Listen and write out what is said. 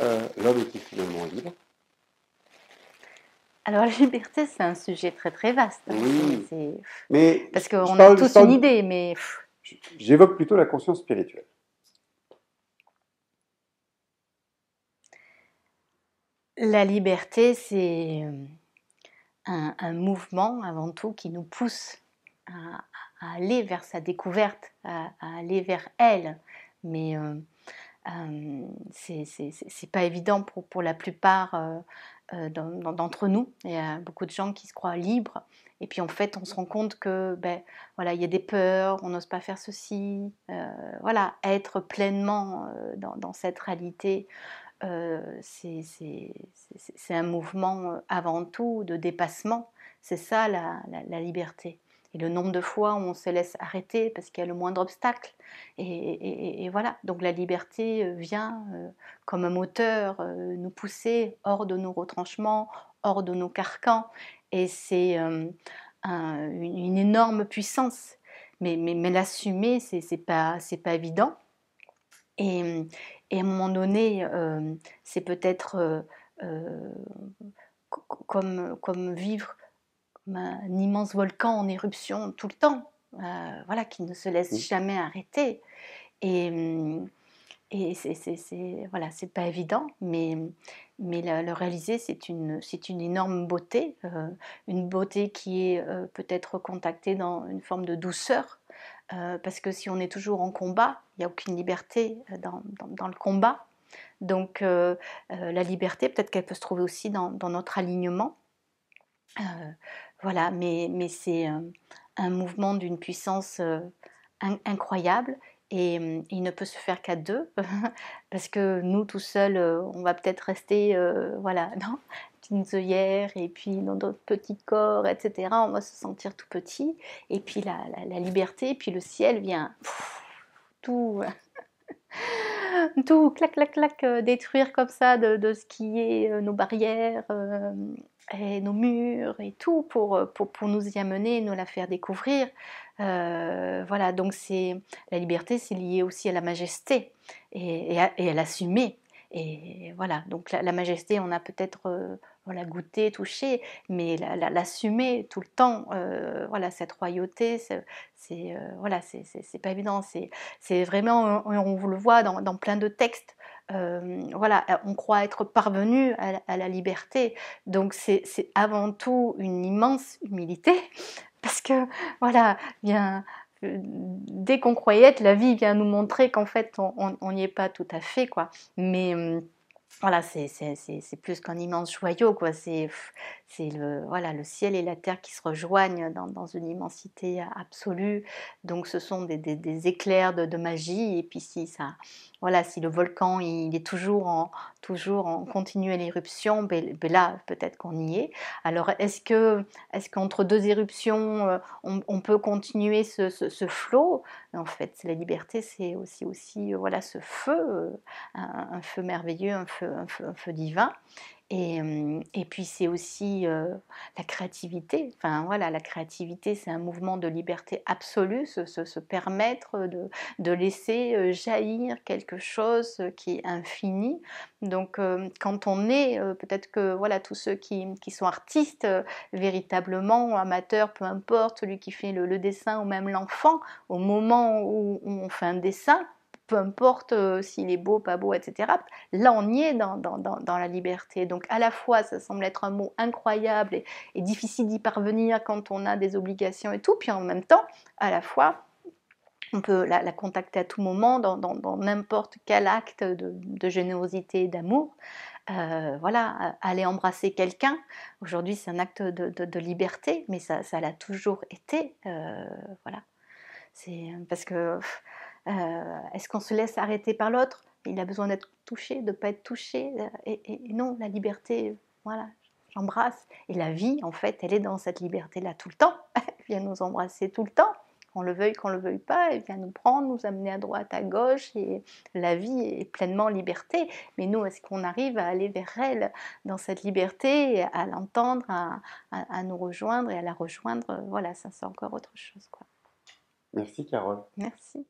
euh, l'homme est-il finalement libre alors la liberté, c'est un sujet très très vaste. Hein. Oui. Mais parce qu'on a tous une idée, mais j'évoque plutôt la conscience spirituelle. La liberté, c'est euh, un, mouvement avant tout qui nous pousse à, aller vers sa découverte, à, aller vers elle. Mais euh, c'est pas évident pour, pour la plupart d'entre nous. Il y a beaucoup de gens qui se croient libres. Et puis en fait, on se rend compte que ben voilà, il y a des peurs, on n'ose pas faire ceci. voilà, être pleinement dans, cette réalité, c'est un mouvement avant tout de dépassement. C'est ça la liberté et le nombre de fois où on se laisse arrêter parce qu'il y a le moindre obstacle. Et, voilà, donc la liberté euh, vient euh, comme un moteur euh, nous pousser hors de nos retranchements, hors de nos carcans, et c'est une énorme puissance. Mais, mais, mais l'assumer, c'est pas, pas évident. Et, à un moment donné, c'est peut-être comme, comme vivre un immense volcan en éruption tout le temps, euh, voilà, qui ne se laisse jamais arrêter. Et, euh, et c'est voilà, c'est pas évident, mais, mais le, réaliser, c'est une, une énorme beauté, euh, une beauté qui est peut-être contactée dans une forme de douceur, parce que si on est toujours en combat, il n'y a aucune liberté dans, dans, le combat. Donc la liberté, peut-être qu'elle peut se trouver aussi dans, dans notre alignement. Voilà, mais, mais c'est euh, un mouvement d'une puissance euh, incroyable et euh, il ne peut se faire qu'à deux parce que nous tout seuls on va peut-être rester voilà dans une œillère et puis dans notre petit corps etc on va se sentir tout petit et puis la, la, liberté et puis le ciel vient tout tout clac clac clac euh, détruire comme ça de, ce qui est euh, nos barrières euh, et nos murs et tout pour, pour, nous y amener, nous la faire découvrir. voilà, donc c'est la liberté, c'est lié aussi à la majesté et, et à, l'assumer. Et voilà, donc la majesté, on a peut-être voilà, goûter, toucher, mais l'assumer tout le temps, euh, voilà, cette royauté, c'est euh, voilà, c'est pas évident, c'est vraiment, on, vous le voit dans, plein de textes, euh, voilà, on croit être parvenu à, la liberté, donc c'est avant tout une immense humilité, parce que voilà, bien dès qu'on croyait être, la vie vient nous montrer qu'en fait on n'y est pas tout à fait quoi, mais hum, voilà, c'est plus qu'un immense joyau, quoi. C'est le, voilà, le ciel et la terre qui se rejoignent dans, une immensité euh, absolue. Donc, ce sont des, éclairs de, de, magie. Et puis, si ça, voilà, si le volcan il est toujours en, toujours en continuelle éruption, ben, ben, là peut-être qu'on y est. Alors est-ce que est-ce qu'entre deux éruptions euh, on, peut continuer ce, flot En fait, la liberté c'est aussi aussi euh, voilà ce feu, euh, un, feu merveilleux, feu, un feu divin. Et, puis c'est aussi la créativité. Enfin voilà, la créativité, c'est un mouvement de liberté absolue, se, permettre de, laisser jaillir quelque chose qui est infini. Donc quand on est, peut-être que voilà, tous ceux qui, sont artistes véritablement, amateurs, peu importe, celui qui fait le dessin ou même l'enfant, au moment où on fait un dessin, peu importe euh, s'il est beau, pas beau, etc. Là, on y est dans, dans, dans, la liberté. Donc, à la fois, ça semble être un mot incroyable et, difficile d'y parvenir quand on a des obligations et tout, puis en même temps, à la fois, on peut la, contacter à tout moment dans n'importe quel acte de, générosité et d'amour. Euh, voilà, aller embrasser quelqu'un, aujourd'hui c'est un acte de, liberté, mais ça l'a toujours été. Euh, voilà. C'est parce que euh, est-ce qu'on se laisse arrêter par l'autre Il a besoin d'être touché, de ne pas être touché. Euh, et, non, la liberté, voilà, j'embrasse. Et la vie, en fait, elle est dans cette liberté-là tout le temps. elle vient nous embrasser tout le temps. Qu'on le veuille, qu'on le veuille pas, elle vient nous prendre, nous amener à droite, à gauche, et la vie est pleinement liberté. Mais nous, est-ce qu'on arrive à aller vers elle dans cette liberté, à l'entendre, à, nous rejoindre et à la rejoindre Voilà, ça c'est encore autre chose. Merci Carole. Merci.